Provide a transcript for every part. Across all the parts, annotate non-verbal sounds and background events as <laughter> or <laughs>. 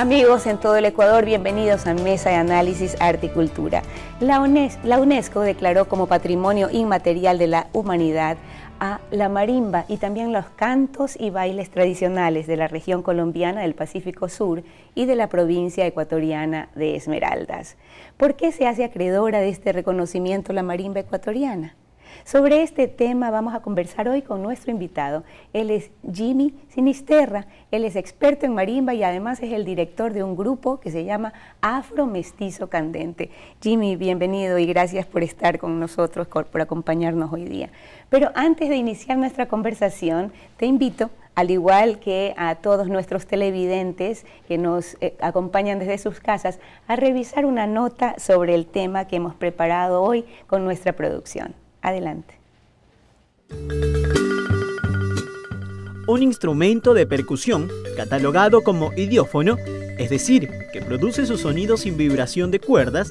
Amigos en todo el Ecuador, bienvenidos a Mesa de Análisis Arte y Cultura. La la UNESCO declaró como Patrimonio Inmaterial de la Humanidad a la marimba y también los cantos y bailes tradicionales de la región colombiana del Pacífico Sur y de la provincia ecuatoriana de Esmeraldas. ¿Por qué se hace acreedora de este reconocimiento la marimba ecuatoriana? Sobre este tema vamos a conversar hoy con nuestro invitado. Él es Jimmy Sinisterra, él es experto en marimba y además es el director de un grupo que se llama Afro Mestizo Candente. Jimmy, bienvenido y gracias por estar con nosotros, por acompañarnos hoy día. Pero antes de iniciar nuestra conversación, te invito al igual que a todos nuestros televidentes que nos eh, acompañan desde sus casas, a revisar una nota sobre el tema que hemos preparado hoy con nuestra producción. Adelante. Un instrumento de percusión catalogado como idiófono, es decir, que produce su sonido sin vibración de cuerdas,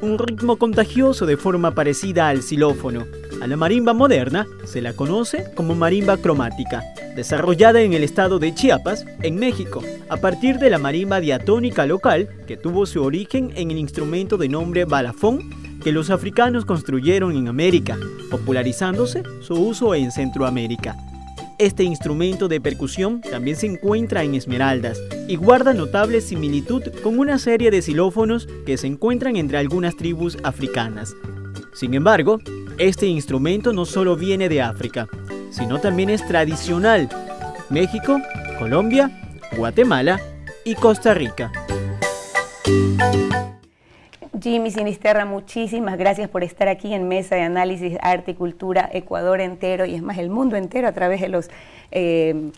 un ritmo contagioso de forma parecida al xilófono. A la marimba moderna se la conoce como marimba cromática, desarrollada en el estado de Chiapas, en México, a partir de la marimba diatónica local que tuvo su origen en el instrumento de nombre balafón que los africanos construyeron en América, popularizándose su uso en Centroamérica. Este instrumento de percusión también se encuentra en Esmeraldas y guarda notable similitud con una serie de xilófonos que se encuentran entre algunas tribus africanas. Sin embargo, este instrumento no solo viene de África, sino también es tradicional. México, Colombia, Guatemala y Costa Rica. Jimmy Sinisterra, muchísimas gracias por estar aquí en Mesa de Análisis Arte y Cultura Ecuador entero y es más el mundo entero a través de eh,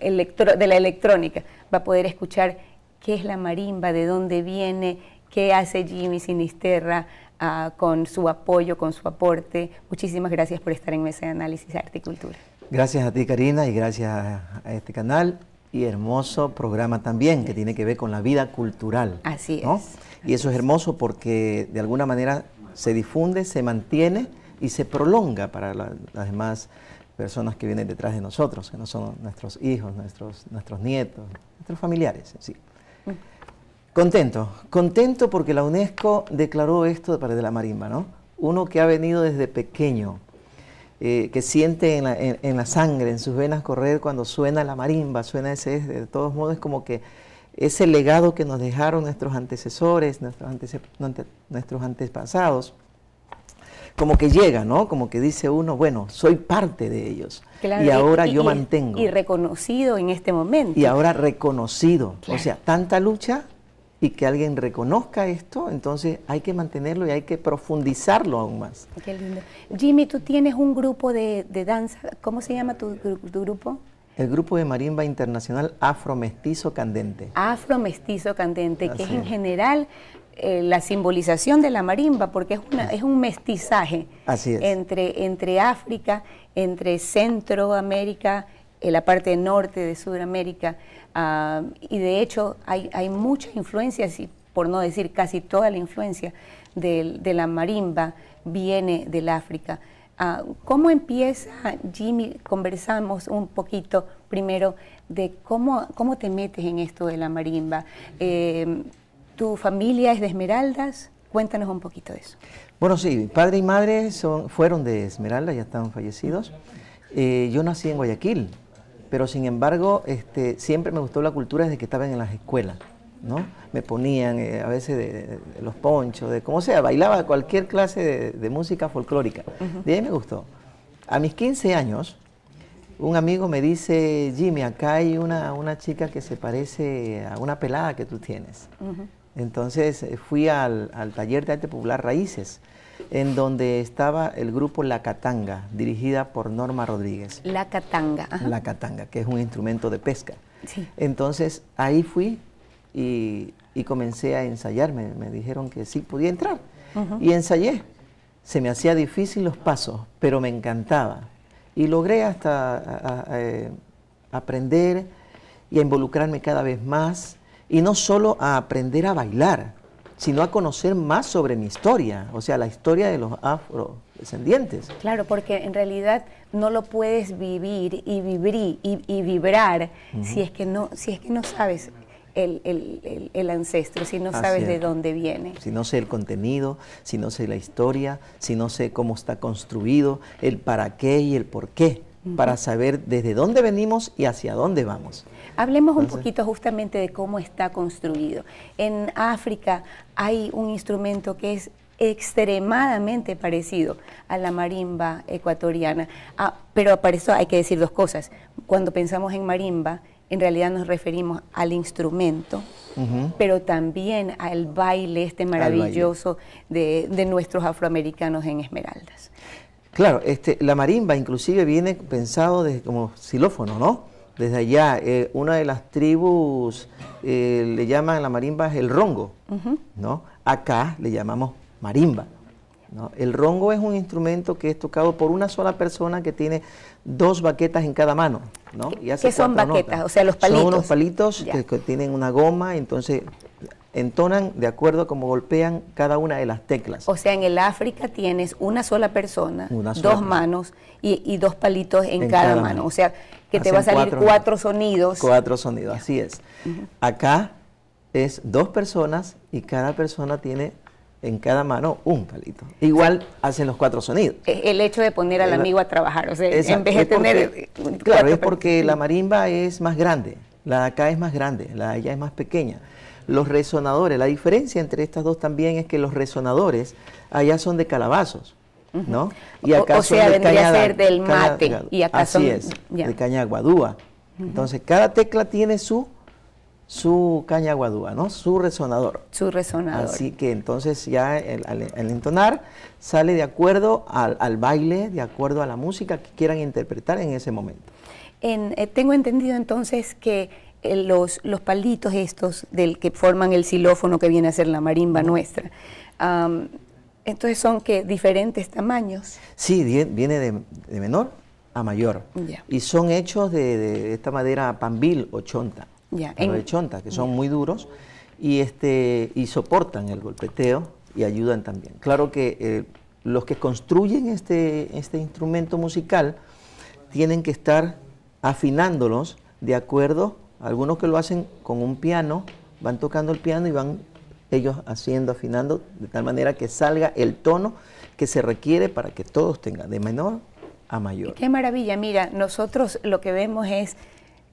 la electrónica va a poder escuchar qué es la marimba, de dónde viene, qué hace Jimmy Sinisterra ah, con su apoyo, con su aporte. Muchísimas gracias por estar en Mesa de Análisis Arte y Cultura. Gracias a ti Karina y gracias a este canal hermoso programa también que tiene que ver con la vida cultural. Así es. Y eso es hermoso porque de alguna manera se difunde, se mantiene y se prolonga para las demás personas que vienen detrás de nosotros, que no son nuestros hijos, nuestros, nuestros nietos, nuestros familiares. Sí. Mm. Contento, contento porque la UNESCO declaró esto para de la marimba, ¿no? Uno que ha venido desde pequeño, eh, que siente en la, en, la, sangre, en sus venas correr cuando suena la marimba, suena ese, de todos modos como que ese legado que nos dejaron nuestros antecesores, nuestros, nuestros antepasados, como que llega, ¿no? Como que dice uno, bueno, soy parte de ellos. y ahora yo mantengo. Y reconocido en este momento. Y ahora reconocido. O sea, tanta lucha y que alguien reconozca esto, entonces hay que mantenerlo y hay que profundizarlo aún más. Qué lindo. Jimmy, tú tienes un grupo de, danza, ¿cómo se llama tu, grupo? El grupo de Marimba Internacional afro mestizo Candente. afro mestizo Candente, que es en general eh, la simbolización de la marimba, porque es, una, es un mestizaje Entre, entre África, entre Centroamérica, en la parte norte de Sudamérica, ah, y de hecho hay, muchas influencias, y por no decir casi toda la influencia de, la marimba viene del África. Ah, ¿Cómo empieza, Jimmy? Conversamos un poquito primero de cómo, cómo te metes en esto de la marimba. Eh, ¿Tu familia es de Esmeraldas? Cuéntanos un poquito de eso. Bueno, sí, padre y madre son, fueron de Esmeraldas, ya están fallecidos. Eh, yo nací en Guayaquil, pero sin embargo este, siempre me gustó la cultura desde que estaba en las escuelas. ¿no? Me ponían eh, a veces los ponchos, de como sea, bailaba cualquier clase de, música folclórica. De ahí me gustó. A mis 15 años, un amigo me dice, Jimmy, acá hay una, una chica que se parece a una pelada que tú tienes. Entonces eh, fui al, al, taller de arte popular Raíces, en donde estaba el grupo La Catanga, dirigida por Norma Rodríguez. La Catanga. La Catanga, que es un instrumento de pesca. Sí. Entonces ahí fui y, y comencé a ensayarme me, dijeron que sí podía entrar y ensayé. Se me hacía difícil los pasos, pero me encantaba y logré hasta eh, aprender y involucrarme cada vez más y no solo a aprender a bailar, sino a conocer más sobre mi historia, o sea, la historia de los afrodescendientes. Claro, porque en realidad no lo puedes vivir y vibrir y, vibrar si es que no si es que no sabes el, el, el, ancestro, si no sabes de dónde viene. Si no sé el contenido, si no sé la historia, si no sé cómo está construido, el para qué y el por qué para saber desde dónde venimos y hacia dónde vamos. Hablemos un poquito justamente de cómo está construido. En África hay un instrumento que es extremadamente parecido a la marimba ecuatoriana. Ah, pero para eso hay que decir dos cosas. Cuando pensamos en marimba, en realidad nos referimos al instrumento, pero también al baile este maravilloso de nuestros afroamericanos en Esmeraldas. Claro, este, la marimba inclusive viene pensado desde como xilófono, ¿no? Desde allá, eh, una de las tribus eh, le llaman la marimba el rongo, ¿no? Acá le llamamos marimba. El rongo es un instrumento que es tocado por una sola persona que tiene dos baquetas en cada mano, ¿no? Y ¿Qué son baquetas? O sea, los palitos. Son unos palitos que tienen una goma, entonces entonan de acuerdo a cómo golpean cada una de las teclas. O sea, en el África tienes una sola persona, dos manos y, dos palitos en, cada, mano. O sea, que te va a salir cuatro, sonidos. Cuatro sonidos, así es. Acá es dos personas y cada persona tiene en cada mano un palito. Igual hacen los cuatro sonidos. El hecho de poner al amigo a trabajar, o sea, en vez de tener... Claro, es porque la marimba es más grande, la acá es más grande, la de allá es más pequeña. Los resonadores, la diferencia entre estas dos también es que los resonadores allá son de calabazos, ¿no? Y o, sea, vendría a ser del mate. y así es, de caña aguadúa. Entonces, cada tecla tiene su su caña aguadúa, ¿no? Su resonador. Su resonador. Así que entonces ya el, entonar sale de acuerdo al, baile, de acuerdo a la música que quieran interpretar en ese momento. Eh, tengo entendido entonces que eh, los, los palitos estos del que forman el xilófono que viene a ser la marimba nuestra. entonces son que diferentes tamaños. Sí, viene de, menor a mayor. Y son hechos de, esta madera pambil o chonta. de chonta, que son muy duros y, este, y soportan el golpeteo y ayudan también. Claro que eh, los que construyen este, este instrumento musical tienen que estar afinándolos de acuerdo algunos que lo hacen con un piano, van tocando el piano y van ellos haciendo, afinando, de tal manera que salga el tono que se requiere para que todos tengan, de menor a mayor. Qué maravilla, mira, nosotros lo que vemos es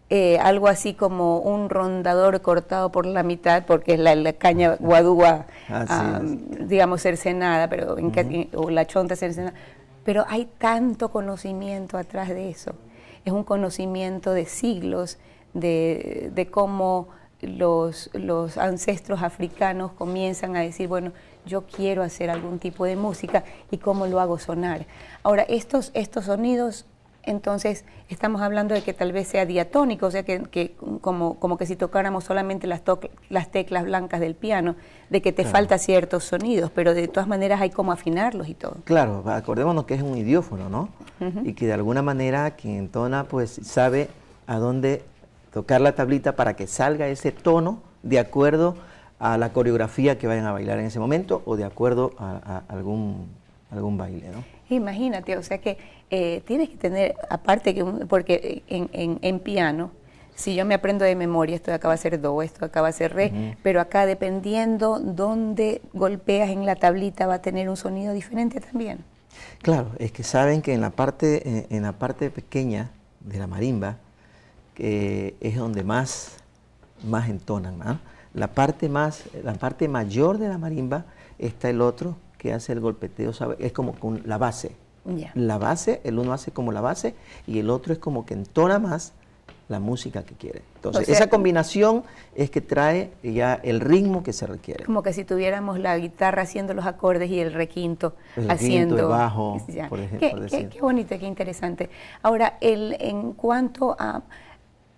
eh, algo así como un rondador cortado por la mitad, porque es la, caña guadúa, ah, digamos, cercenada, pero en o la chonta cercenada. Pero hay tanto conocimiento atrás de eso. Es un conocimiento de siglos de, cómo los, ancestros africanos comienzan a decir, bueno, yo quiero hacer algún tipo de música y cómo lo hago sonar. Ahora, estos, estos sonidos, entonces, estamos hablando de que tal vez sea diatónico, o sea, que, como, como que si tocáramos solamente las, las teclas blancas del piano, de que te falta ciertos sonidos, pero de todas maneras hay cómo afinarlos y todo. Claro, acordémonos que es un idiófono, ¿no? Y que de alguna manera quien entona, pues, sabe a dónde tocar la tablita para que salga ese tono de acuerdo a la coreografía que vayan a bailar en ese momento o de acuerdo a, algún, algún baile. ¿no? Imagínate, o sea que eh, tienes que tener, aparte que, porque en, en, piano, si yo me aprendo de memoria, esto acaba de ser do, esto acaba de ser re, pero acá dependiendo dónde golpeas en la tablita va a tener un sonido diferente también. Claro, es que saben que en la parte, en la parte pequeña de la marimba, que es donde más, más entonan. ¿ah? La, parte más, la parte mayor de la marimba está el otro que hace el golpeteo, es como con la base. La base, el uno hace como la base y el otro es como que entona más la música que quiere. Entonces, esa combinación es que trae ya el ritmo que se requiere. Como que si tuviéramos la guitarra haciendo los acordes y el requinto haciendo... el bajo, por ejemplo. Qué, bonito, qué interesante. Ahora, el, en cuanto a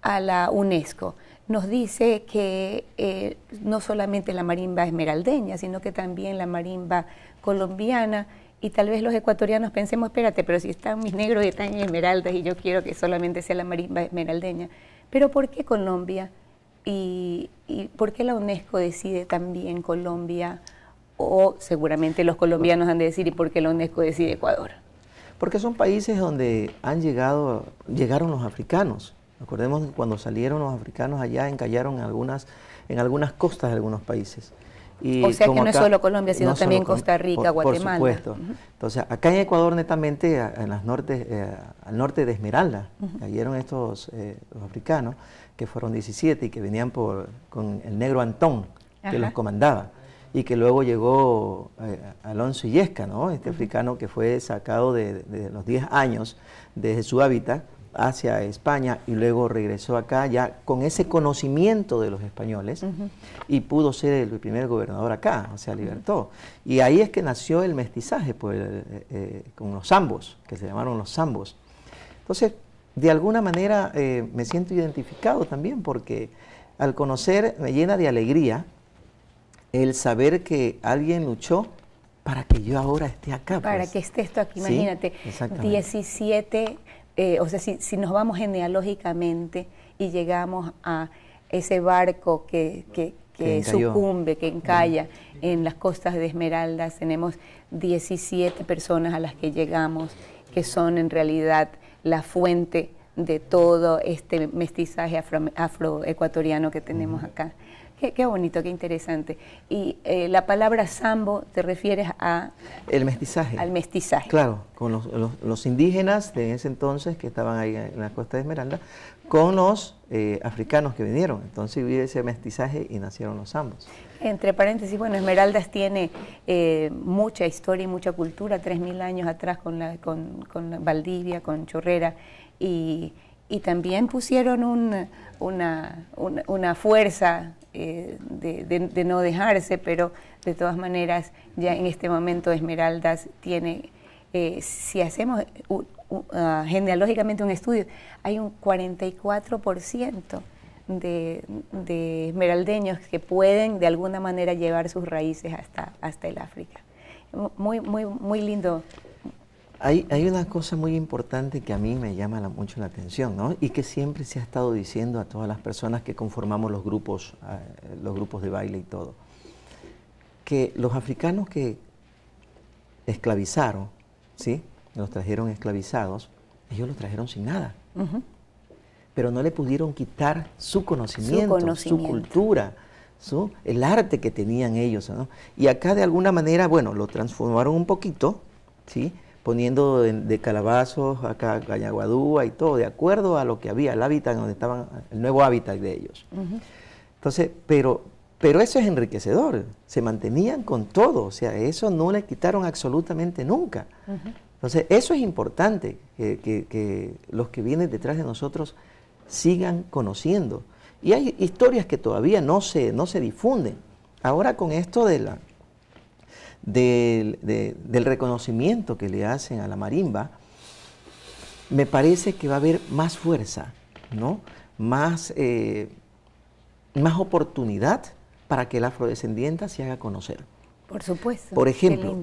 a la UNESCO nos dice que eh, no solamente la marimba esmeraldeña, sino que también la marimba colombiana, y tal vez los ecuatorianos pensemos, espérate, pero si están mis negros y están en esmeraldas y yo quiero que solamente sea la marimba esmeraldeña, pero ¿por qué Colombia? ¿Y, y por qué la UNESCO decide también Colombia? O seguramente los colombianos han de decir, ¿y por qué la UNESCO decide Ecuador? Porque son países donde han llegado, llegaron los africanos Acordemos que cuando salieron los africanos allá encallaron en algunas, en algunas costas de algunos países. Y o sea que no es solo Colombia, sino también Costa Rica, Guatemala. Por supuesto. Entonces, acá en Ecuador, netamente, en las nortes eh, al norte de Esmeralda, cayeron estos eh, africanos, que fueron 17 y que venían por, con el negro Antón, que los comandaba. Y que luego llegó eh, Alonso Illesca, ¿no? este africano que fue sacado de, los 10 años desde su hábitat hacia España y luego regresó acá ya con ese conocimiento de los españoles y pudo ser el primer gobernador acá, o sea, libertó. Y ahí es que nació el mestizaje pues, eh, eh, con los zambos, que se llamaron los zambos. Entonces, de alguna manera eh, me siento identificado también porque al conocer me llena de alegría el saber que alguien luchó para que yo ahora esté acá. Para pues. que esté esto aquí, imagínate. 17 17 eh, o sea, si, si, nos vamos genealógicamente y llegamos a ese barco que, sucumbe, que encalla en las costas de Esmeraldas, tenemos 17 personas a las que llegamos, que son en realidad la fuente de todo este mestizaje afroecuatoriano que tenemos acá. Qué, bonito, qué interesante. Y eh, la palabra sambo te refieres a... El mestizaje. Al mestizaje. Claro, con los, indígenas de ese entonces que estaban ahí en la costa de Esmeralda, con los eh, africanos que vinieron. Entonces vive ese mestizaje y nacieron los sambos. Entre paréntesis, bueno, Esmeraldas tiene eh, mucha historia y mucha cultura, 3.000 años atrás con, con Valdivia, con Chorrera, y, y también pusieron una, una, fuerza eh, de, de, no dejarse, pero de todas maneras ya en este momento Esmeraldas tiene, eh, si hacemos ah, genealógicamente un estudio, hay un 44%. De, de, esmeraldeños que pueden de alguna manera llevar sus raíces hasta, hasta el África. Muy, muy, muy lindo hay, una cosa muy importante que a mí me llama mucho la atención, ¿no? Y que siempre se ha estado diciendo a todas las personas que conformamos los grupos, ah, los grupos de baile y todo, que los africanos que esclavizaron, ¿sí? Los trajeron esclavizados, ellos los trajeron sin nada. Pero no le pudieron quitar su conocimiento, su, conocimiento. su cultura, su, el arte que tenían ellos, ¿no? Y acá de alguna manera, bueno, lo transformaron un poquito, ¿sí? poniendo de, calabazos acá cañaguadúa y todo, de acuerdo a lo que había, el hábitat donde estaban, el nuevo hábitat de ellos. Entonces, pero, pero eso es enriquecedor, se mantenían con todo, o sea, eso no le quitaron absolutamente nunca. Entonces, eso es importante, que, los que vienen detrás de nosotros sigan conociendo. Y hay historias que todavía no se, no se difunden. Ahora con esto de la, del, reconocimiento que le hacen a la marimba, me parece que va a haber más fuerza, ¿no? más, eh, más oportunidad para que la afrodescendiente se haga conocer. Por supuesto. Por ejemplo,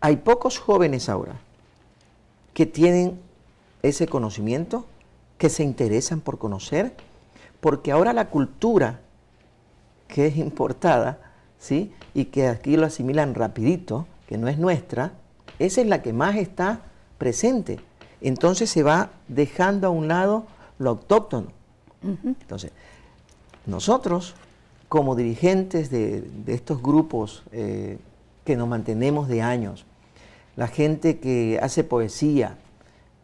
hay pocos jóvenes ahora que tienen ese conocimiento, que se interesan por conocer, porque ahora la cultura que es importada ¿sí? y que aquí lo asimilan rapidito, que no es nuestra, esa es la que más está presente. Entonces se va dejando a un lado lo autóctono. Entonces, nosotros, como dirigentes de, estos grupos eh, que nos mantenemos de años, la gente que hace poesía,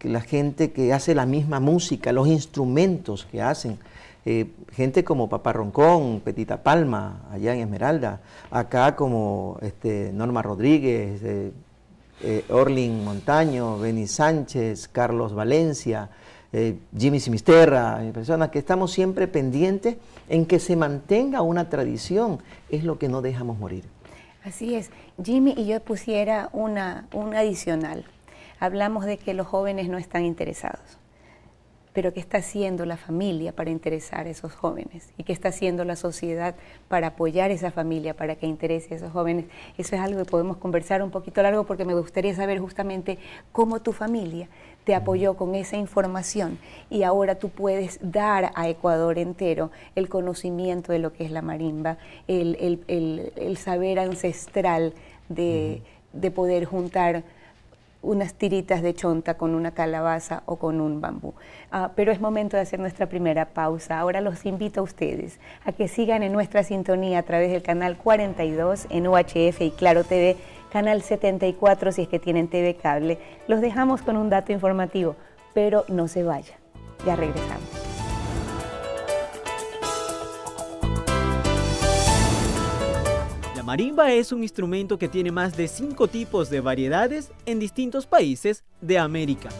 la gente que hace la misma música, los instrumentos que hacen, eh, gente como Papá Roncón, Petita Palma, allá en Esmeralda, acá como este, Norma Rodríguez, eh, eh, Orlin Montaño, Benny Sánchez, Carlos Valencia, Jimmy Simisterra, personas que estamos siempre pendientes en que se mantenga una tradición, es lo que no dejamos morir. Así es. Jimmy y yo pusiera una, un adicional. Hablamos de que los jóvenes no están interesados pero ¿qué está haciendo la familia para interesar a esos jóvenes? ¿Y qué está haciendo la sociedad para apoyar a esa familia, para que interese a esos jóvenes? Eso es algo que podemos conversar un poquito largo porque me gustaría saber justamente cómo tu familia te apoyó con esa información y ahora tú puedes dar a Ecuador entero el conocimiento de lo que es la marimba, el, saber ancestral de, de poder juntar unas tiritas de chonta con una calabaza o con un bambú. Ah, pero es momento de hacer nuestra primera pausa. Ahora los invito a ustedes a que sigan en nuestra sintonía a través del canal 42 en UHF y Claro TV, canal 74 si es que tienen TV cable. Los dejamos con un dato informativo, pero no se vaya. Ya regresamos. marimba es un instrumento que tiene más de 5 tipos de variedades en distintos países de América.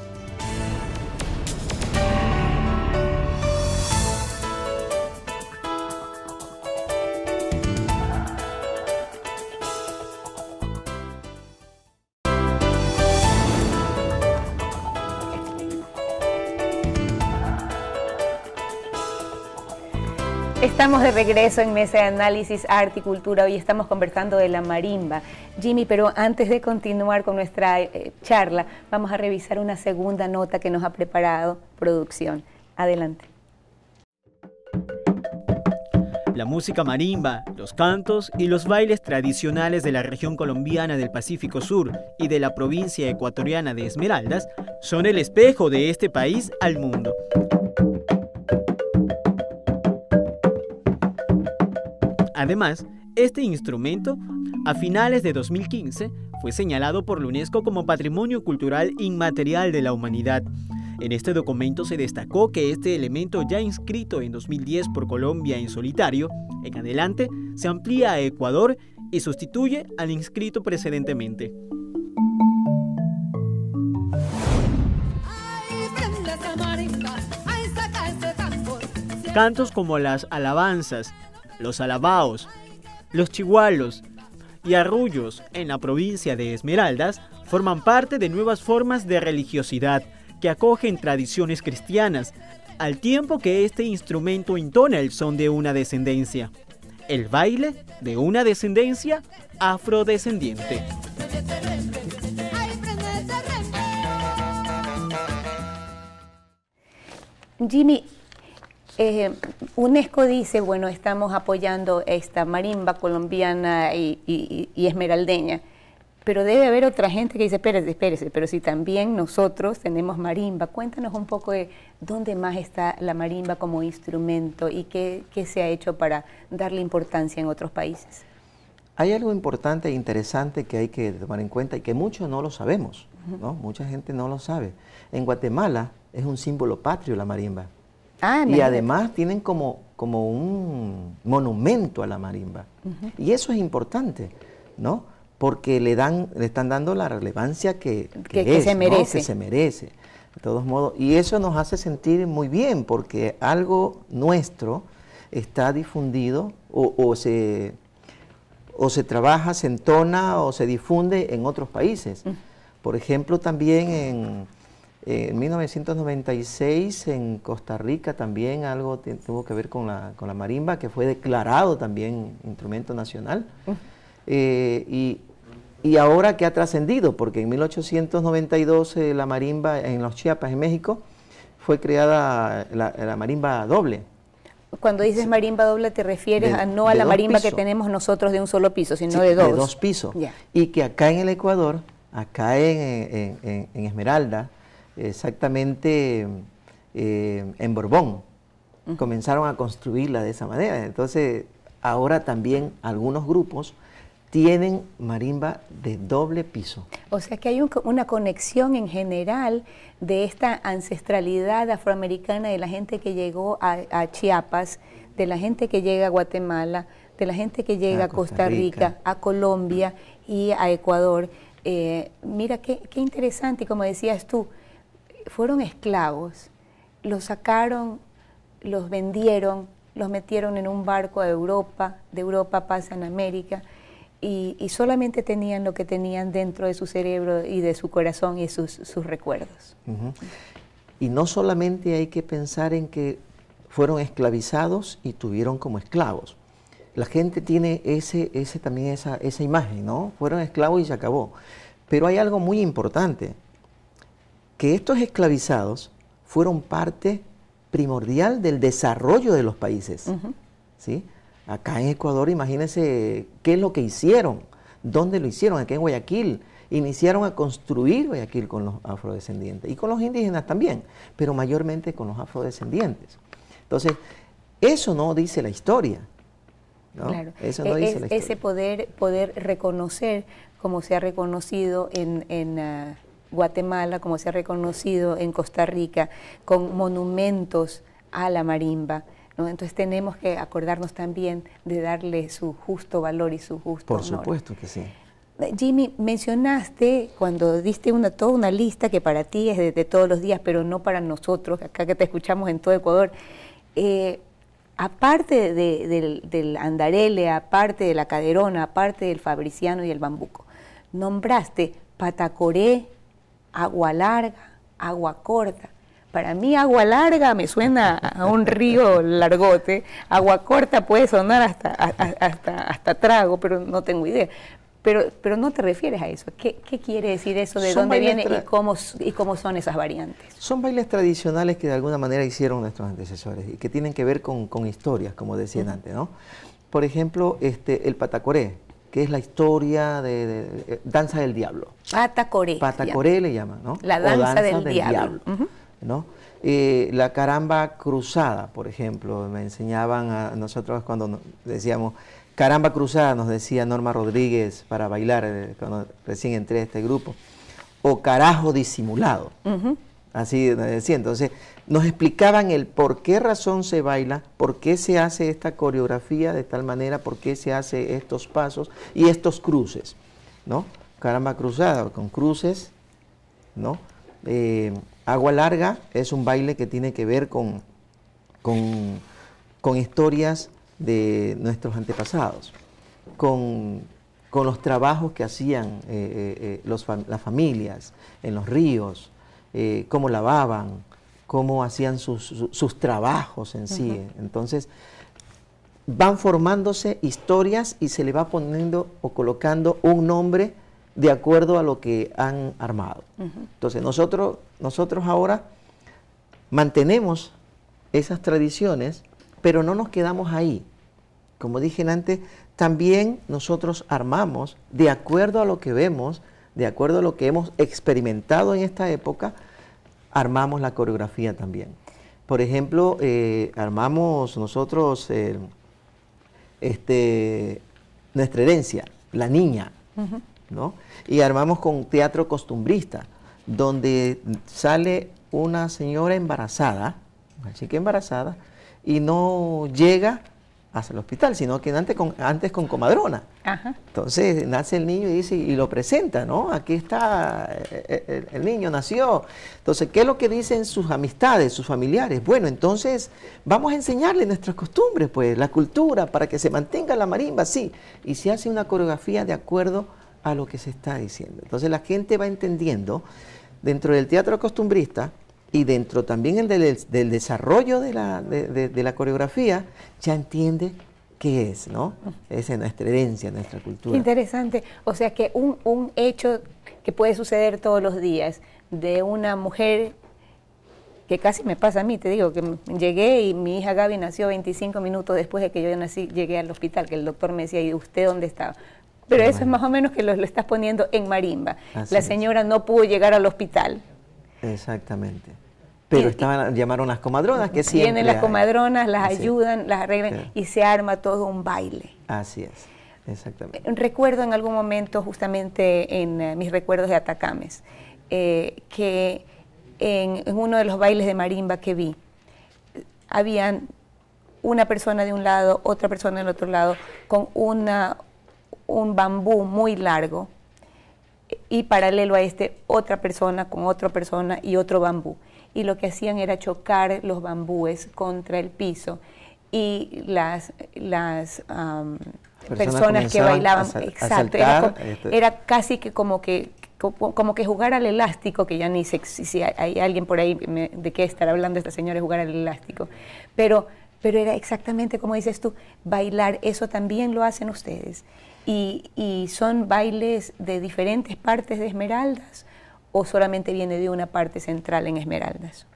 Estamos de regreso en Mesa de Análisis Arte y Cultura. Hoy estamos conversando de la marimba. Jimmy, pero antes de continuar con nuestra eh, charla, vamos a revisar una segunda nota que nos ha preparado producción. Adelante. La música marimba, los cantos y los bailes tradicionales de la región colombiana del Pacífico Sur y de la provincia ecuatoriana de Esmeraldas son el espejo de este país al mundo. Además, este instrumento, a finales de 2015, fue señalado por la UNESCO como Patrimonio Cultural Inmaterial de la Humanidad. En este documento se destacó que este elemento ya inscrito en 2010 por Colombia en solitario, en adelante se amplía a Ecuador y sustituye al inscrito precedentemente. Cantos como las alabanzas, los alabaos, los chihualos y arrullos en la provincia de Esmeraldas forman parte de nuevas formas de religiosidad que acogen tradiciones cristianas, al tiempo que este instrumento entona el son de una descendencia, el baile de una descendencia afrodescendiente. Jimmy, eh, UNESCO dice, bueno, estamos apoyando esta marimba colombiana y, esmeraldeña, pero debe haber otra gente que dice, espérese, espérese, pero si también nosotros tenemos marimba, cuéntanos un poco de dónde más está la marimba como instrumento y qué, se ha hecho para darle importancia en otros países. Hay algo importante e interesante que hay que tomar en cuenta y que muchos no lo sabemos, ¿no? Mucha gente no lo sabe. En Guatemala es un símbolo patrio la marimba. Ah, y además tienen como, como un monumento a la marimba. Y eso es importante, ¿no? Porque le, dan, le están dando la relevancia que, se merece. se merece. De todos modos, y eso nos hace sentir muy bien porque algo nuestro está difundido o, se, o se trabaja, se entona o se difunde en otros países. Mm. Por ejemplo, también en, eh, en 1996 en Costa Rica también algo tuvo que ver con la, marimba, que fue declarado también instrumento nacional. Eh, y, ahora que ha trascendido, porque en 1892 eh, la marimba en los Chiapas, en México, fue creada la, marimba doble. Cuando dices marimba doble te refieres no a la marimba que tenemos nosotros de un solo piso, sino de dos. De dos pisos. Y que acá en el Ecuador, acá en, en Esmeralda, exactamente eh, en Borbón. Comenzaron a construirla de esa manera. Entonces, ahora también algunos grupos tienen marimba de doble piso. O sea que hay una conexión en general de esta ancestralidad afroamericana de la gente que llegó a, Chiapas, de la gente que llega a Guatemala, de la gente que llega a Costa, Rica, a Colombia y a Ecuador. Eh, mira qué, qué interesante, como decías tú, fueron esclavos, los sacaron, los vendieron, los metieron en un barco a Europa, de Europa pasan a América, y, solamente tenían lo que tenían dentro de su cerebro y de su corazón y sus, sus recuerdos. Y no solamente hay que pensar en que fueron esclavizados y tuvieron como esclavos. La gente tiene ese, ese, también esa, esa imagen, ¿no? Fueron esclavos y se acabó. Pero hay algo muy importante que estos esclavizados fueron parte primordial del desarrollo de los países. ¿sí? Acá en Ecuador, imagínense qué es lo que hicieron, dónde lo hicieron, aquí en Guayaquil. Iniciaron a construir Guayaquil con los afrodescendientes y con los indígenas también, pero mayormente con los afrodescendientes. Entonces, eso no dice la historia. ¿no? Claro. Eso no e-, dice la historia. Ese poder, poder reconocer como se ha reconocido en, ah, Guatemala, como se ha reconocido en Costa Rica, con monumentos a la marimba. Entonces tenemos que acordarnos también de darle su justo valor y su justo Por supuesto que sí. Eh, Jimmy, mencionaste cuando diste toda una lista que para ti es de, todos los días, pero no para nosotros, acá que te escuchamos en todo Ecuador. Eh, aparte del, del andarele, aparte de la caderona, aparte del fabriciano y el bambuco, nombraste patacoré, agua larga, agua corta. Para mí agua larga me suena a un río largote, agua corta puede sonar hasta, hasta, hasta trago, pero no tengo idea. Pero, pero no te refieres a eso. ¿Qué, quiere decir eso? ¿De dónde viene y cómo, y cómo son esas variantes? Son bailes tradicionales que de alguna manera hicieron nuestros antecesores y que tienen que ver con, historias, como decían antes, ¿no? Por ejemplo, este, el patacoré que es la historia de, eh, Danza del Diablo. Patacoré. Patacoré le llaman, ¿no? La danza, del, Diablo. ¿no? Eh, la caramba cruzada, por ejemplo, me enseñaban a nosotros cuando decíamos caramba cruzada, nos decía Norma Rodríguez para bailar eh, cuando recién entré a este grupo, o carajo disimulado así decía. Entonces, nos explicaban el por qué razón se baila, por qué se hace esta coreografía de tal manera, por qué se hace estos pasos y estos cruces, ¿no? Caramba cruzada, con cruces, ¿no? Eh, agua larga es un baile que tiene que ver con, con, historias de nuestros antepasados, con, los trabajos que hacían eh, eh, las familias en los ríos, eh, cómo lavaban, cómo hacían sus, trabajos en sí. Entonces, van formándose historias y se le va poniendo o colocando un nombre de acuerdo a lo que han armado. Entonces, nosotros, nosotros ahora mantenemos esas tradiciones, pero no nos quedamos ahí. Como dije antes, también nosotros armamos, de acuerdo a lo que vemos, de acuerdo a lo que hemos experimentado en esta época, armamos la coreografía también. Por ejemplo, eh, armamos nosotros eh, este, nuestra herencia, la niña, ¿no? Y armamos con teatro costumbrista, donde sale una señora embarazada, una chica embarazada, y no llega hacia el hospital, sino que antes con, antes con comadrona. Entonces nace el niño y dice, y lo presenta, ¿no? Aquí está, eh, eh, el, el, niño nació. Entonces, ¿qué es lo que dicen sus amistades, sus familiares? Bueno, entonces vamos a enseñarle nuestras costumbres, pues, la cultura, para que se mantenga la marimba, sí. Y se hace una coreografía de acuerdo a lo que se está diciendo. Entonces la gente va entendiendo, dentro del teatro costumbrista, y dentro también del, del desarrollo de la, de, la, coreografía, ya entiende qué es, ¿no? Esa es nuestra herencia, nuestra cultura. interesante. O sea que un, un hecho que puede suceder todos los días de una mujer que casi me pasa a mí, te digo, que llegué y mi hija Gaby nació 25 minutos después de que yo nací, llegué al hospital, que el doctor me decía, ¿y usted dónde estaba? Pero eso es más o menos que lo, estás poniendo en marimba. la señora no pudo llegar al hospital. Exactamente. Pero estaban, llamaron las comadronas que siempre. Vienen las comadronas, las ayudan, las arreglan y se arma todo un baile. Así es, exactamente. Eh, recuerdo en algún momento, justamente en eh, mis recuerdos de Atacames, eh, que en, uno de los bailes de marimba que vi, habían una persona de un lado, otra persona del otro lado, con una, un bambú muy largo y paralelo a este otra persona con otra persona y otro bambú y lo que hacían era chocar los bambúes contra el piso y las, las personas, que bailaban, exacto, este. era, casi que como que como, que jugar al elástico, que ya ni sé si hay alguien por ahí de qué estar hablando esta señora, jugar al elástico, pero, pero era exactamente como dices tú, bailar, eso también lo hacen ustedes. Y, y son bailes de diferentes partes de Esmeraldas, o solamente viene de una parte central en Esmeraldas?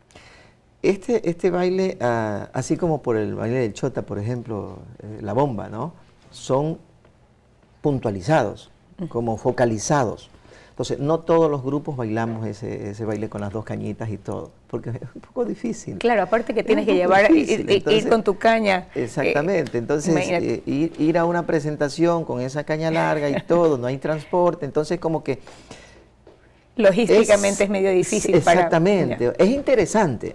Este, este baile, ah, así como por el baile del Chota, por ejemplo, eh, la bomba, ¿no? Son puntualizados, como focalizados. Entonces, no todos los grupos bailamos ese, baile con las dos cañitas y todo, porque es un poco difícil. Claro, aparte que tienes que llevar, ir, con tu caña. Ah, exactamente, eh, entonces eh, ir, a una presentación con esa caña larga y todo, no hay transporte, entonces como que logísticamente es, medio difícil. Exactamente, es interesante,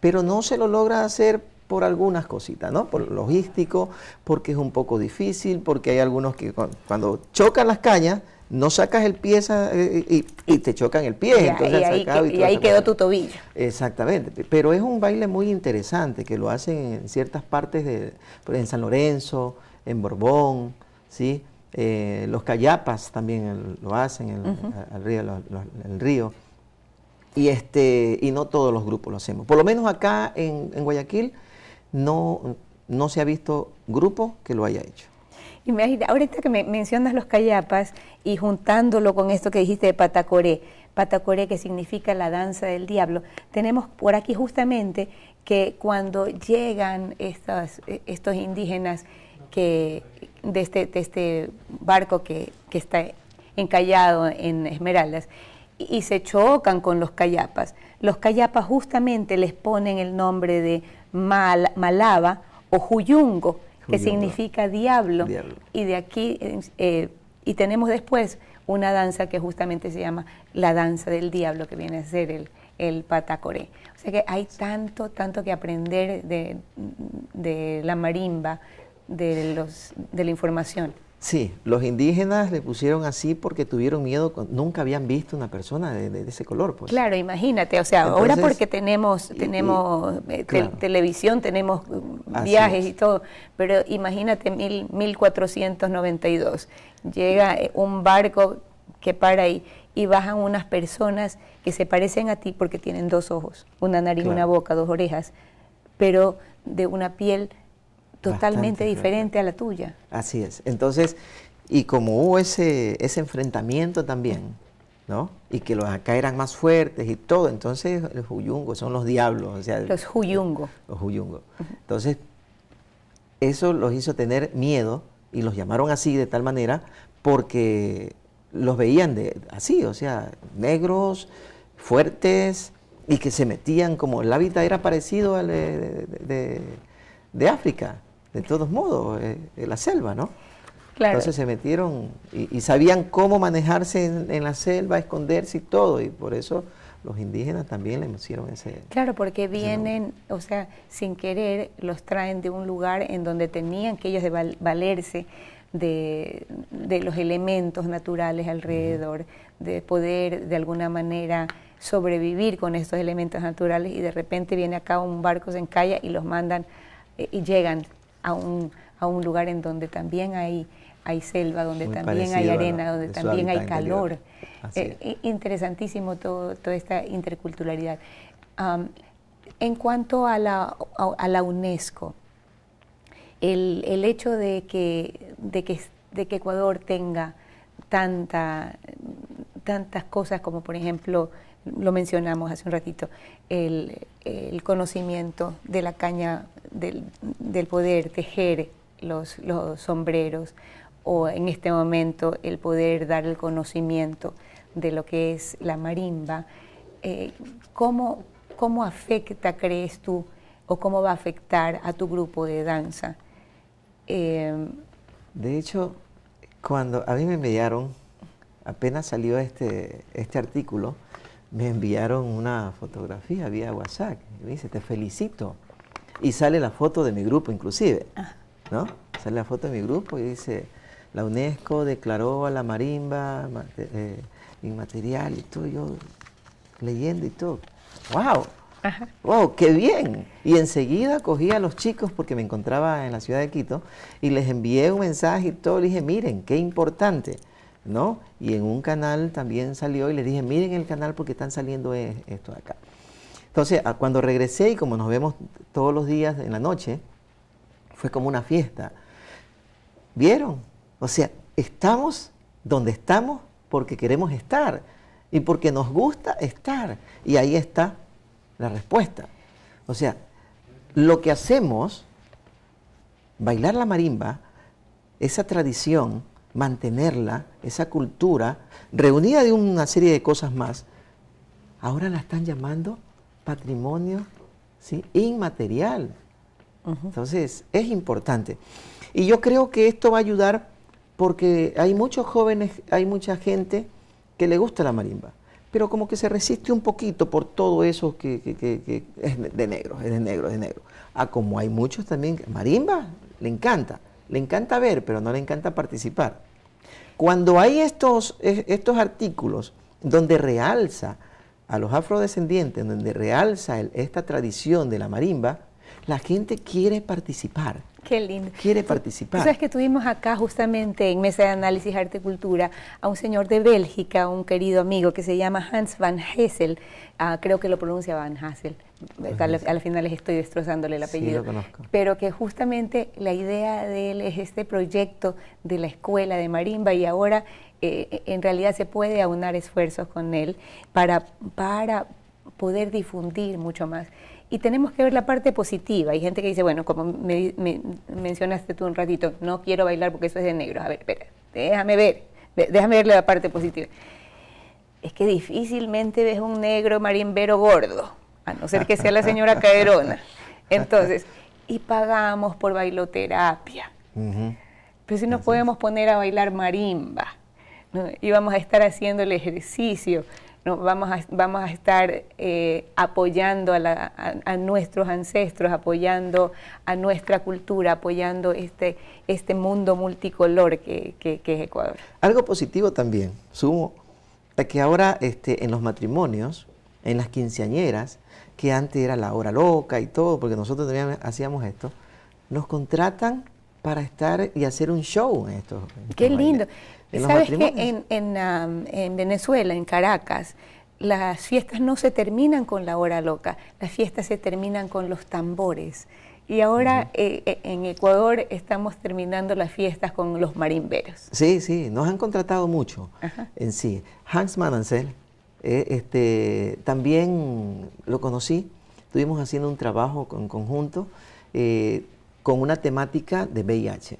pero no se lo logra hacer por algunas cositas, ¿no? Por logístico, porque es un poco difícil, porque hay algunos que cuando chocan las cañas, no sacas el pie eh, eh, y, y te chocan el pie. entonces y ahí, quedó tu tobillo. Exactamente, pero es un baile muy interesante que lo hacen en ciertas partes, de, en San Lorenzo, en Borbón, ¿sí? Eh, los callapas también lo hacen, el, río, Y, este, y no todos los grupos lo hacemos. Por lo menos acá en, Guayaquil no, no se ha visto grupo que lo haya hecho. ahorita que me mencionas los callapas y juntándolo con esto que dijiste de patacoré, patacoré que significa la danza del diablo, tenemos por aquí justamente que cuando llegan e, estos indígenas que, este, de este, barco que, está encallado en Esmeraldas y, se chocan con los cayapas. Los cayapas justamente les ponen el nombre de Malaba o Juyungo, que significa diablo. Y de aquí, eh, y tenemos después una danza que justamente se llama la danza del diablo, que viene a ser el, el patacoré. O sea que hay tanto, tanto que aprender de, de la marimba, de, los, de la información. Sí, los indígenas le pusieron así porque tuvieron miedo, nunca habían visto una persona de, ese color. Pues. Claro, imagínate, o sea, ahora porque tenemos, tenemos eh, televisión, tenemos mm, viajes y todo, pero imagínate mil, 1492, llega eh, un barco que para ahí y bajan unas personas que se parecen a ti porque tienen dos ojos, una nariz, una boca, dos orejas, pero de una piel totalmente diferente a la tuya. Así es. Entonces, y como hubo ese, ese enfrentamiento también, ¿no? Y que los acá eran más fuertes y todo, entonces los huyungos son los diablos, o sea, los huyungos. Los huyungos. Entonces, eso los hizo tener miedo y los llamaron así de tal manera porque los veían de así, o sea, negros, fuertes y que se metían como el hábitat era parecido al de África de todos modos, eh, eh, la selva, ¿no? Claro. Entonces se metieron y, sabían cómo manejarse en, la selva, esconderse y todo, y por eso los indígenas también le hicieron ese... Claro, porque vienen, o sea, sin querer los traen de un lugar en donde tenían que ellos valerse de, los elementos naturales alrededor, de poder de alguna manera sobrevivir con estos elementos naturales y de repente viene acá un barco, se encalla y los mandan eh, y llegan a un, a un lugar en donde también hay, hay selva, donde también hay arena, donde también hay calor. Eh, interesantísimo todo, toda esta interculturalidad. en cuanto a la, la UNESCO, el, hecho de que, de, que, de que Ecuador tenga tanta, tantas cosas como por ejemplo, lo mencionamos hace un ratito, el, el conocimiento de la caña del, poder tejer los, sombreros o en este momento el poder dar el conocimiento de lo que es la marimba, eh, ¿cómo, afecta, crees tú, o cómo va a afectar a tu grupo de danza? Eh, de hecho, cuando a mí me enviaron, apenas salió este, este artículo, me enviaron una fotografía vía WhatsApp. me dice, te felicito y sale la foto de mi grupo inclusive, ah. ¿no? Sale la foto de mi grupo y dice, la UNESCO declaró a la marimba eh, eh, inmaterial y todo, yo leyendo y todo. ¡Wow! ¡Wow! ¡Qué bien! Y enseguida cogí a los chicos porque me encontraba en la ciudad de Quito y les envié un mensaje y todo. Les dije, miren, qué importante, ¿no? Y en un canal también salió y les dije, miren el canal porque están saliendo e, esto de acá. Entonces, cuando regresé y como nos vemos todos los días en la noche, fue como una fiesta. ¿Vieron? O sea, estamos donde estamos porque queremos estar y porque nos gusta estar. Y ahí está la respuesta. O sea, lo que hacemos, bailar la marimba, esa tradición, mantenerla, esa cultura, reunida de una serie de cosas más, ahora la están llamando patrimonio ¿sí? inmaterial. Entonces, es importante. Y yo creo que esto va a ayudar porque hay muchos jóvenes, hay mucha gente que le gusta la marimba, pero como que se resiste un poquito por todo eso que, es de negro, es de negro, es de negro. Ah, como hay muchos también, marimba le encanta, le encanta ver, pero no le encanta participar. Cuando hay estos, estos artículos donde realza a los afrodescendientes, donde realza esta tradición de la marimba, la gente quiere participar. Qué lindo. Quiere participar. Sabes que tuvimos acá justamente en Mesa de Análisis Arte y Cultura a un señor de Bélgica, un querido amigo que se llama Hans van Hessel, ah, creo que lo pronuncia van Hassel. al final les estoy destrozándole el apellido. Sí, lo pero que justamente la idea de él es este proyecto de la escuela de marimba y ahora eh, en realidad se puede aunar esfuerzos con él para, para poder difundir mucho más. Y tenemos que ver la parte positiva. Hay gente que dice, bueno, como me, mencionaste tú un ratito, no quiero bailar porque eso es de negros. A ver, espera, déjame ver, déjame ver la parte positiva. Es que difícilmente ves un negro marimbero gordo, a no ser que sea la señora <laughs> Caerona Entonces, y pagamos por bailoterapia. Pero si nos podemos poner a bailar marimba, y vamos a estar haciendo el ejercicio, ¿no? vamos, a, vamos a estar eh, apoyando a, nuestros ancestros, apoyando a nuestra cultura, apoyando este, este mundo multicolor que, que, es Ecuador. Algo positivo también, sumo, que ahora este, en los matrimonios, en las quinceañeras, que antes era la hora loca y todo, porque nosotros también hacíamos esto, nos contratan para estar y hacer un show en estos. Qué lindo. ¿Sabes Que en, Venezuela, en Caracas, las fiestas no se terminan con la hora loca, las fiestas se terminan con los tambores. Y ahora eh, eh, en Ecuador estamos terminando las fiestas con los marimberos. Sí, sí, nos han contratado mucho en sí. Hans Manansel, eh, este, también lo conocí, estuvimos haciendo un trabajo en conjunto con una temática de VIH.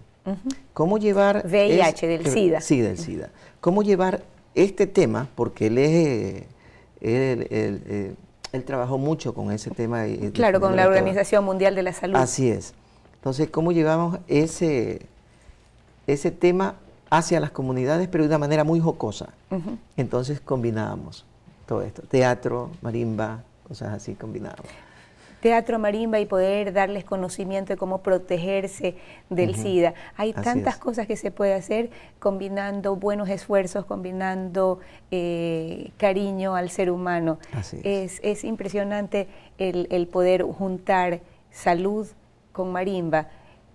¿Cómo llevar... VIH, del SIDA. Sí, del SIDA. ¿Cómo llevar este tema? Porque él es... Eh, eh, él, trabajó mucho con ese tema. claro, con la Organización Mundial de la Salud. Así es. Entonces, ¿cómo llevamos ese, ese tema hacia las comunidades, pero de una manera muy jocosa? Entonces combinábamos todo esto, teatro, marimba, cosas así combinábamos teatro marimba y poder darles conocimiento de cómo protegerse del SIDA. Hay tantas cosas que se puede hacer combinando buenos esfuerzos, combinando eh, cariño al ser humano. es. impresionante el poder juntar salud con marimba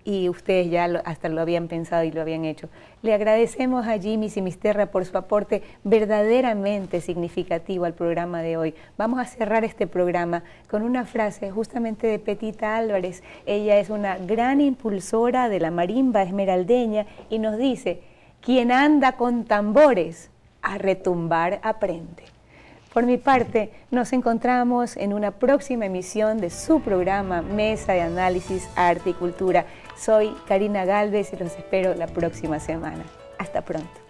y ustedes ya hasta lo habían pensado y lo habían hecho. Le agradecemos a Jimmy Simisterra por su aporte verdaderamente significativo al programa de hoy. Vamos a cerrar este programa con una frase justamente de Petita Álvarez. Ella es una gran impulsora de la marimba esmeraldeña y nos dice, quien anda con tambores a retumbar aprende. Por mi parte, nos encontramos en una próxima emisión de su programa Mesa de Análisis, Arte y Cultura. Soy Karina Galvez y los espero la próxima semana. Hasta pronto.